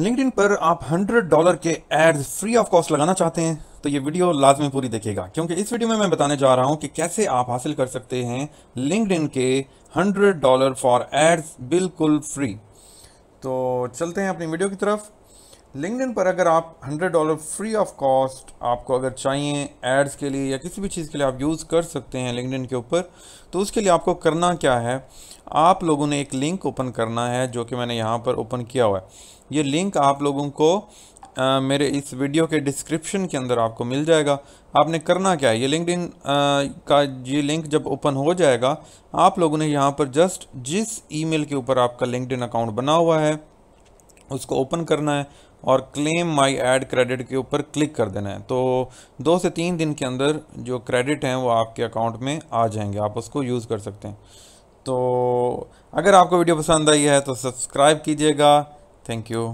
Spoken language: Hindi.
लिंकडिन पर आप 100 डॉलर के एड्स फ्री ऑफ कॉस्ट लगाना चाहते हैं तो ये वीडियो लाजमी पूरी देखेगा क्योंकि इस वीडियो में मैं बताने जा रहा हूँ कि कैसे आप हासिल कर सकते हैं लिंकड के 100 डॉलर फॉर एड्स बिल्कुल फ्री तो चलते हैं अपनी वीडियो की तरफ लिंकड पर अगर आप 100 डॉलर फ्री ऑफ कॉस्ट आपको अगर चाहिए एड्स के लिए या किसी भी चीज़ के लिए आप यूज़ कर सकते हैं लिंकड के ऊपर तो उसके लिए आपको करना क्या है आप लोगों ने एक लिंक ओपन करना है जो कि मैंने यहाँ पर ओपन किया हुआ है ये लिंक आप लोगों को आ, मेरे इस वीडियो के डिस्क्रिप्शन के अंदर आपको मिल जाएगा आपने करना क्या है ये लिंकड का ये लिंक जब ओपन हो जाएगा आप लोगों ने यहाँ पर जस्ट जिस ईमेल के ऊपर आपका लिंकड अकाउंट बना हुआ है उसको ओपन करना है और क्लेम माय ऐड क्रेडिट के ऊपर क्लिक कर देना है तो दो से तीन दिन के अंदर जो क्रेडिट हैं वो आपके अकाउंट में आ जाएंगे आप उसको यूज़ कर सकते हैं तो अगर आपको वीडियो पसंद आई है तो सब्सक्राइब कीजिएगा थैंक यू